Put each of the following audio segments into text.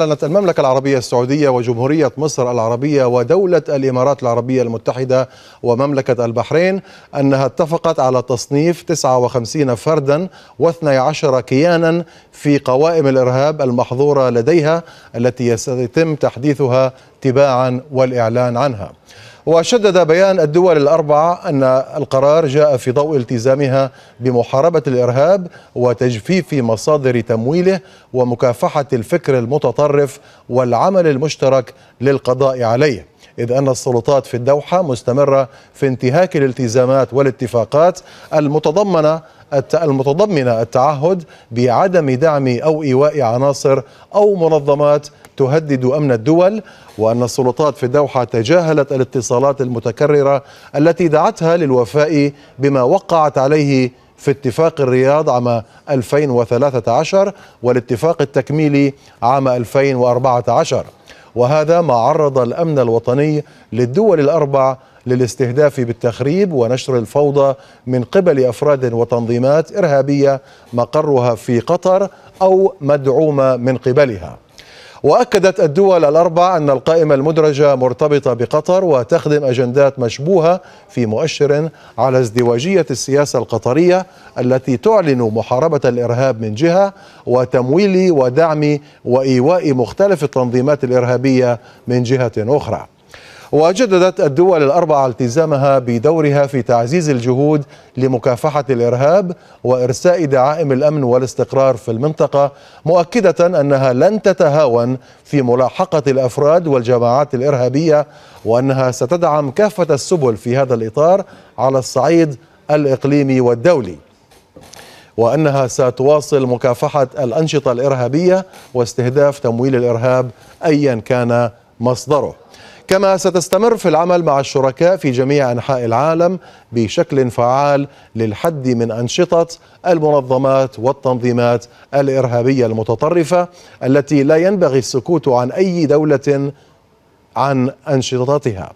أعلنت المملكة العربية السعودية وجمهورية مصر العربية ودولة الإمارات العربية المتحدة ومملكة البحرين أنها اتفقت على تصنيف 59 فردا و12 كيانا في قوائم الإرهاب المحظورة لديها التي سيتم تحديثها تباعا والإعلان عنها وشدد بيان الدول الأربعة أن القرار جاء في ضوء التزامها بمحاربة الإرهاب وتجفيف مصادر تمويله ومكافحة الفكر المتطرف والعمل المشترك للقضاء عليه إذ أن السلطات في الدوحة مستمرة في انتهاك الالتزامات والاتفاقات المتضمنة المتضمنة التعهد بعدم دعم أو إيواء عناصر أو منظمات تهدد أمن الدول وأن السلطات في الدوحة تجاهلت الاتصالات المتكررة التي دعتها للوفاء بما وقعت عليه في اتفاق الرياض عام 2013 والاتفاق التكميلي عام 2014 وهذا ما عرض الأمن الوطني للدول الأربع للاستهداف بالتخريب ونشر الفوضى من قبل أفراد وتنظيمات إرهابية مقرها في قطر أو مدعومة من قبلها وأكدت الدول الأربع أن القائمة المدرجة مرتبطة بقطر وتخدم أجندات مشبوهة في مؤشر على ازدواجية السياسة القطرية التي تعلن محاربة الإرهاب من جهة وتمويل ودعم وإيواء مختلف التنظيمات الإرهابية من جهة أخرى وجددت الدول الأربعة التزامها بدورها في تعزيز الجهود لمكافحة الإرهاب وإرساء دعائم الأمن والاستقرار في المنطقة مؤكدة أنها لن تتهاون في ملاحقة الأفراد والجماعات الإرهابية وأنها ستدعم كافة السبل في هذا الإطار على الصعيد الإقليمي والدولي وأنها ستواصل مكافحة الأنشطة الإرهابية واستهداف تمويل الإرهاب أيا كان مصدره كما ستستمر في العمل مع الشركاء في جميع أنحاء العالم بشكل فعال للحد من أنشطة المنظمات والتنظيمات الإرهابية المتطرفة التي لا ينبغي السكوت عن أي دولة عن أنشطتها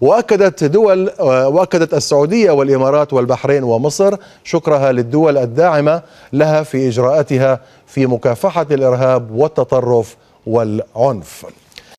واكدت دول واكدت السعوديه والامارات والبحرين ومصر شكرها للدول الداعمه لها في اجراءاتها في مكافحه الارهاب والتطرف والعنف